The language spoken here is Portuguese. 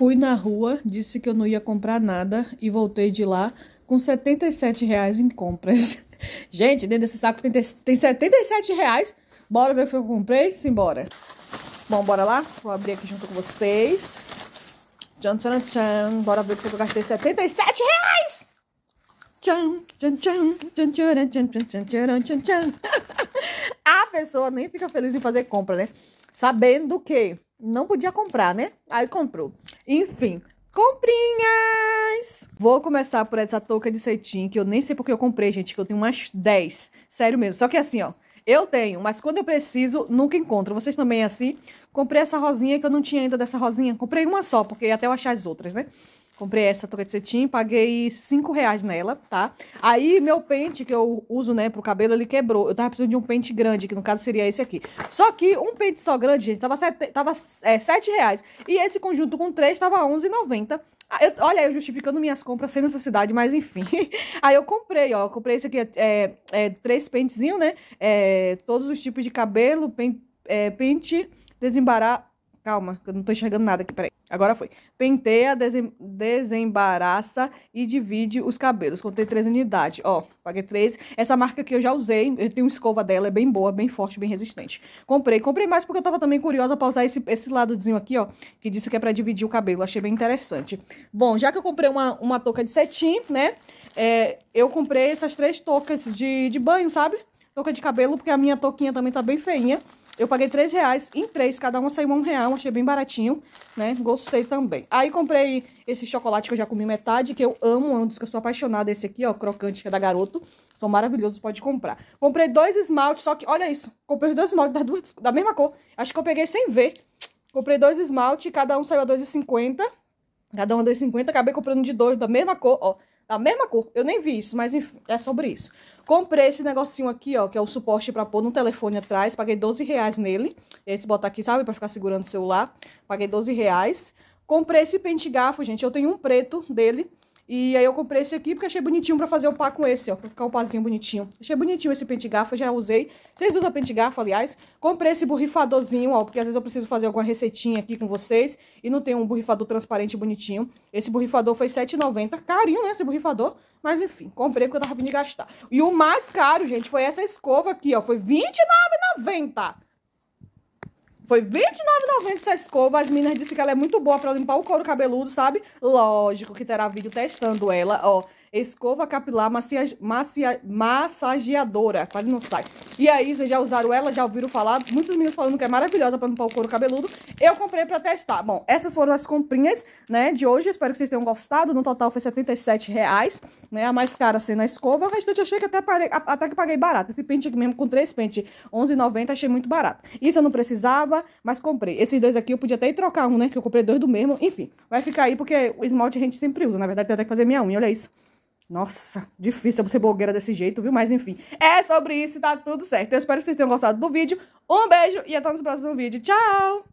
Fui na rua, disse que eu não ia comprar nada e voltei de lá com 77 reais em compras. Gente, dentro desse saco tem, tem 77 reais. Bora ver o que eu comprei? Simbora. Bom, bora lá? Vou abrir aqui junto com vocês. Tchan, tchan, tchan. Bora ver o que eu gastei 77 reais! Tchan, tchan, tchan, A pessoa nem fica feliz em fazer compra, né? sabendo que não podia comprar, né? Aí comprou. Enfim, comprinhas! Vou começar por essa touca de cetim, que eu nem sei porque eu comprei, gente, que eu tenho umas 10. Sério mesmo. Só que assim, ó, eu tenho, mas quando eu preciso, nunca encontro. Vocês também assim? Comprei essa rosinha que eu não tinha ainda dessa rosinha. Comprei uma só, porque até eu achar as outras, né? Comprei essa cetim, paguei 5 reais nela, tá? Aí meu pente que eu uso, né, pro cabelo, ele quebrou. Eu tava precisando de um pente grande, que no caso seria esse aqui. Só que um pente só grande, gente, tava 7, tava, é, 7 reais. E esse conjunto com 3 tava 11,90 ah, Eu, olha, eu justificando minhas compras sem necessidade, mas enfim. Aí eu comprei, ó. comprei esse aqui, é, é três pentezinhos, né? É, todos os tipos de cabelo, é, pente, desembarar... Calma, eu não tô enxergando nada aqui, peraí. Agora foi. Penteia, desem, desembaraça e divide os cabelos. Contei três unidades. Ó, paguei três. Essa marca aqui eu já usei. Eu tenho uma escova dela, é bem boa, bem forte, bem resistente. Comprei. Comprei mais porque eu tava também curiosa pra usar esse, esse ladozinho aqui, ó. Que disse que é pra dividir o cabelo. Achei bem interessante. Bom, já que eu comprei uma, uma touca de cetim, né? É, eu comprei essas três toucas de, de banho, sabe? Touca de cabelo, porque a minha touquinha também tá bem feinha. Eu paguei 3 reais em três, cada uma saiu um real, achei bem baratinho, né? Gostei também. Aí comprei esse chocolate que eu já comi metade, que eu amo, é um dos que eu sou apaixonada, esse aqui, ó, crocante, que é da Garoto. São maravilhosos, pode comprar. Comprei dois esmaltes, só que, olha isso, comprei os dois esmaltes da, duas, da mesma cor. Acho que eu peguei sem ver. Comprei dois esmaltes, cada um saiu a 2,50. Cada um a 2,50, acabei comprando de dois da mesma cor, ó. A mesma cor. Eu nem vi isso, mas enfim, é sobre isso. Comprei esse negocinho aqui, ó, que é o suporte pra pôr no telefone atrás. Paguei 12 reais nele. Esse botar aqui, sabe? Pra ficar segurando o celular. Paguei 12 reais. Comprei esse pente gafo, gente. Eu tenho um preto dele. E aí eu comprei esse aqui porque achei bonitinho pra fazer o pá com esse, ó. Pra ficar um pazinho bonitinho. Achei bonitinho esse pente garfo, já usei. Vocês usam pente garfo, aliás. Comprei esse borrifadorzinho, ó. Porque às vezes eu preciso fazer alguma receitinha aqui com vocês. E não tem um borrifador transparente bonitinho. Esse borrifador foi R$7,90. Carinho, né, esse borrifador. Mas enfim, comprei porque eu tava vindo gastar. E o mais caro, gente, foi essa escova aqui, ó. Foi R$29,90. Foi R$29,90 essa escova. As meninas disseram que ela é muito boa pra limpar o couro cabeludo, sabe? Lógico que terá vídeo testando ela, ó escova capilar macia, macia, massageadora. Quase não sai. E aí, vocês já usaram ela, já ouviram falar. Muitas meninas falando que é maravilhosa pra limpar o couro cabeludo. Eu comprei pra testar. Bom, essas foram as comprinhas, né, de hoje. Espero que vocês tenham gostado. No total foi R$ 77, reais, né? A mais cara sendo assim, a escova. O restante eu achei que até, parei, até que paguei barato. Esse pente aqui mesmo com três pentes, R$11,90, achei muito barato. Isso eu não precisava, mas comprei. Esses dois aqui eu podia até ir trocar um, né? Que eu comprei dois do mesmo. Enfim, vai ficar aí porque o esmalte a gente sempre usa. Na verdade, tem até que fazer minha unha, olha isso. Nossa, difícil ser blogueira desse jeito, viu? Mas enfim, é sobre isso, tá tudo certo. Eu espero que vocês tenham gostado do vídeo. Um beijo e até o próximo vídeo. Tchau!